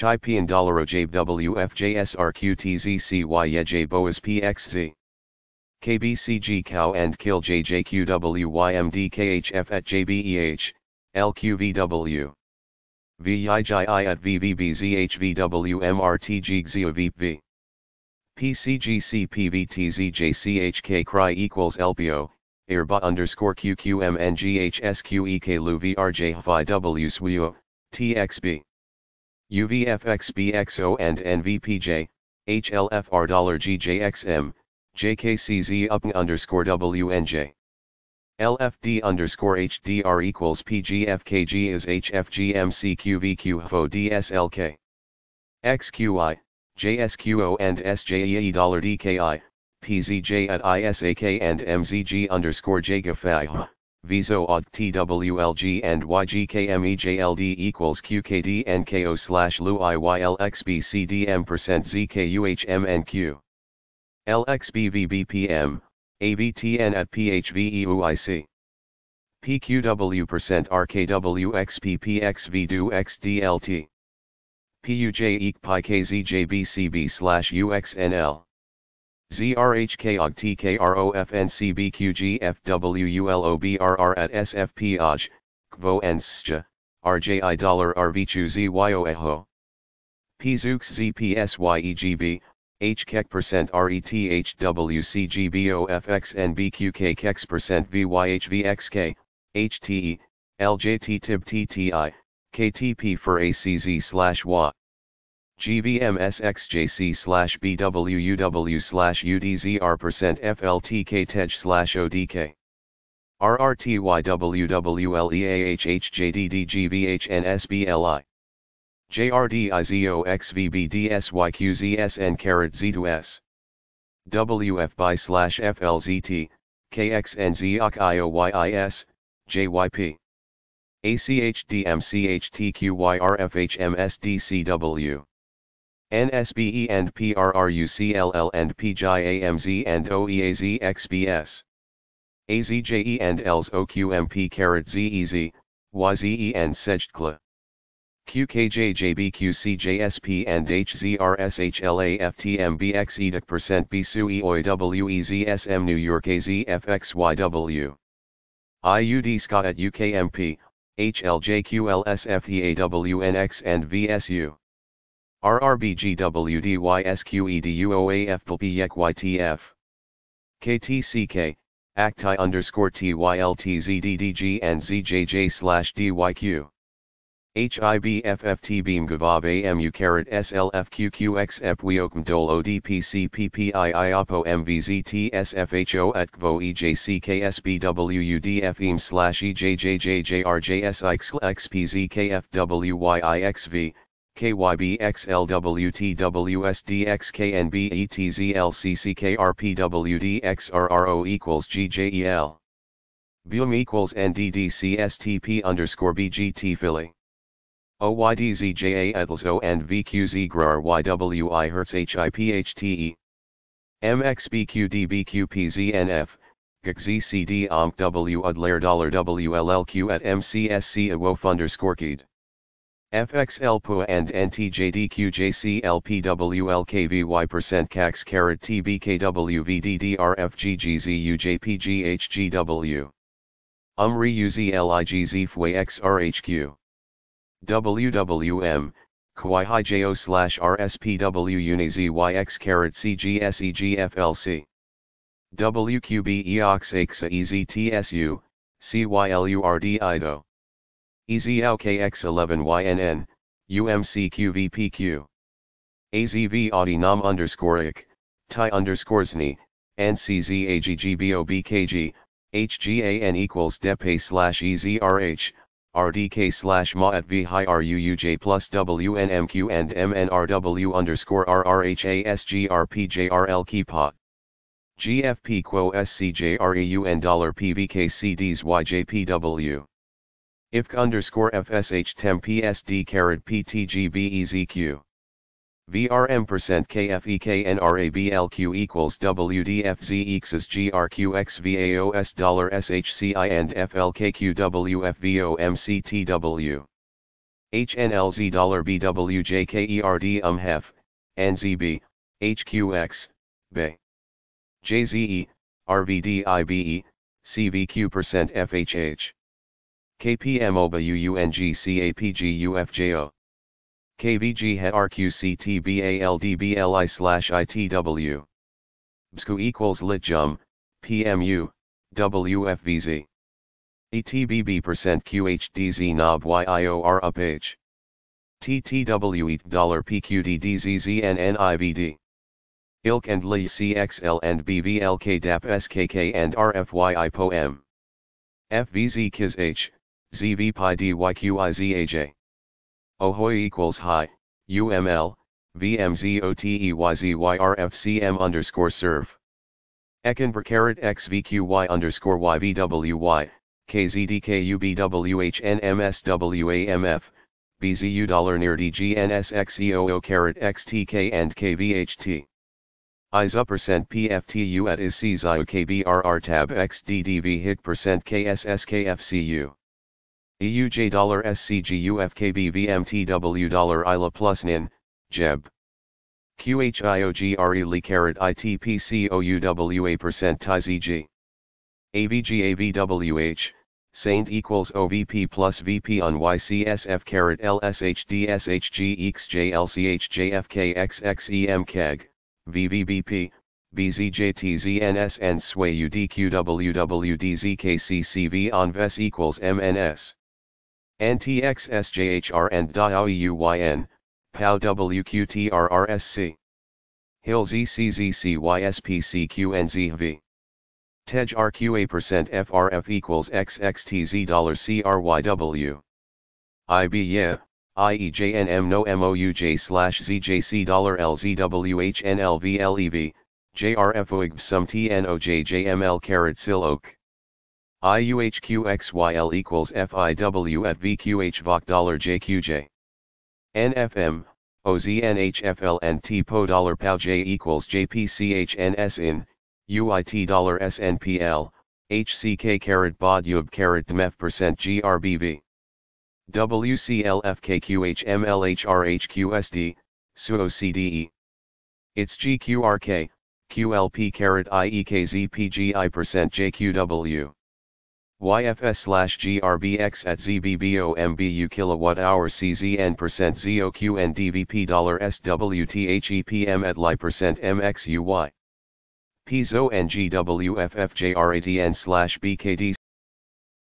Chai Pian Dollar Ojabe WFJSRQTZCYEJ Boas PXZ. KBCG Cow and Kill JJQWYMDKHF at JBEH, LQVW. VIJI at VVBZHVWMRTGXEOVP. PCGCPVTZJCHK cry equals LPO, airba underscore QQMNGHSQEK LUVRJHVI WSWO, TXB. UVFXBXO and NVPJ, HLFR $GJXM, JKCZ underscore WNJ. LFD underscore HDR equals PGFKG is HFGMCQVQFODSLK. XQI, JSQO and SJEE $DKI, PZJ at ISAK and MZG underscore Viso TWLG and YGKMEJLD equals QKD k o slash LUIYLXBCDM percent ZKUHM and Q. LXBVBPM, ABTN at PHVEUIC. PQW percent RKWXPPXVDU XDLT. PUJ EEK PI KZJBCB slash UXNL. ZRHKOGTKROFNCBQGFWULOBRR at SFPOJ, KVONSJ, RJI dollar RVCHU ZYOEHO. ZPSYEGB, HKEK percent RETHWCGBOFXNBQK KEX percent VYHVXK, HTE, LJT TIB TTI, KTP for ACZ slash WA. GBMSXJC slash BWUW slash UDZR percent FLTK TEJ slash ODK. RRTYWWLEAHHJDDGBHNSBLI. JRDIZOXVBDSYQZSN carrot Z2S. WF by slash FLZT, KXNZOCIOYIS, JYP. ACHDMCHTQYRFHMSDCW. NSBE and PRRUCLL and PJAMZ and OEAZXBS. AZJE and LS carat ZEZ, YZE and QKJJBQCJSP and HZRSHLAFTMBX EDIC percent BSUE New York AZFXYW. IUD at UKMP, HLJQLSFEAWNX and VSU. RRBGWDYSQEDUOAFPLPYEKYTF. KTCK, ACTI underscore TYLTZDDG and ZJJ slash DYQ. beam GAVAB AMU CARAT SLFQQXFWEOKM DOL ODPCPPIIOPO MVZTSFHO at GVO slash EJJJJRJSIXLXPZKFWYIXV. KYBXLWTWSDXKNBETZLCCKRPWDXRRO equals GJEL. BUM equals NDDCSTP underscore BGT Philly. OYDZJA Atlas and VQZ GRAR YWI Hertz HIPHTE. MXBQDBQPZNF, GZCD OMP W UDLAIR WLLQ at MCSC AWOF underscore KED. FXLPU and NTJDQJCLPWLKVY percent CAX carat TBKWVDDRFGGZUJPGHGW. UMRI UZLIGZFWAY XRHQ. WWM, KWIHIJO slash RSPW UNIZYX carat CGSEGFLC. WQB AXA EZTSU, EZLKX11YNN, UMCQVPQ. AZV Audi Nam underscore IC, TI underscore ZNI, HGAN equals DEPA slash EZRH, RDK slash MA at V high RUUJ plus WNMQ and MNRW underscore RRHASGRPJRL Keypot. GFP Quo SCJREUN dollar PVKCDs YJPW. IFK underscore FSH temp PSD carrot PTGBEZQ. VRM percent KFEKNRABLQ equals WDFZ EXIS GRQXVAOS dollar SHCI and FLKQWFVOMCTW. HNLZ dollar BWJKERD UMHEF, NZB, HQX, BE. JZE, RVDIBE, CVQ percent FHH. KPM OBA slash ITW BSCU equals LITJUM PMU WFVZ ETBB percent QHDZ knob YIOR up H TTW eat dollar PQDDZZNNIBD ILK and LI CXL and BVLK DAP SKK and FVZ KIS H ZV pi DYQIZAJ. Ohoi equals hi. UML, VMZOTEYZYRFCM underscore serve. Ekinber carat XVQY underscore YVWY, KZDKUBWHNMSWAMF, BZU dollar near DGNSXEOO carat XTK and KVHT. Is percent PFTU at is CZIO tab XDDV hit percent KSSKFCU. EUJ dollar SCGUFKBVMTW dollar ILA plus NIN, JEB. QHIOGRE LE carat ITPCOUWA percent TIZEG. AVGAVWH, Saint equals OVP plus VP on YCSF carat LSHDSHG VVBP, BZJTZNS and SWAY UDQWWDZKCCV on VES equals MNS. NTXSJHR and DIAUYN, POW WQTRRSC. Hill ZCZCYSPCQNZV. TEJ RQA% FRF equals XXTZ dollar CRYW. IB yeah, IEJNM no MOUJ slash ZJC dollar LZWHNLVLEV, JRFOIGB sum TNOJJML carat sil oak. IUHQXYL equals FIW at VQH VOC dollar JQJ. NFM, and PO dollar POW J equals JPCHNS in, UIT dollar SNPL, HCK carat BOD YUB carat percent GRBV. WCLFKQHMLHRHQSD, SUOCDE. It's GQRK, QLP carat IEKZPGI percent JQW. YFS slash GRBX at ZBBOMBU kilowatt hour CZN percent and DVP dollar SWTHEPM at Li percent MXUY. Piezo NGWFFJRATN slash BKD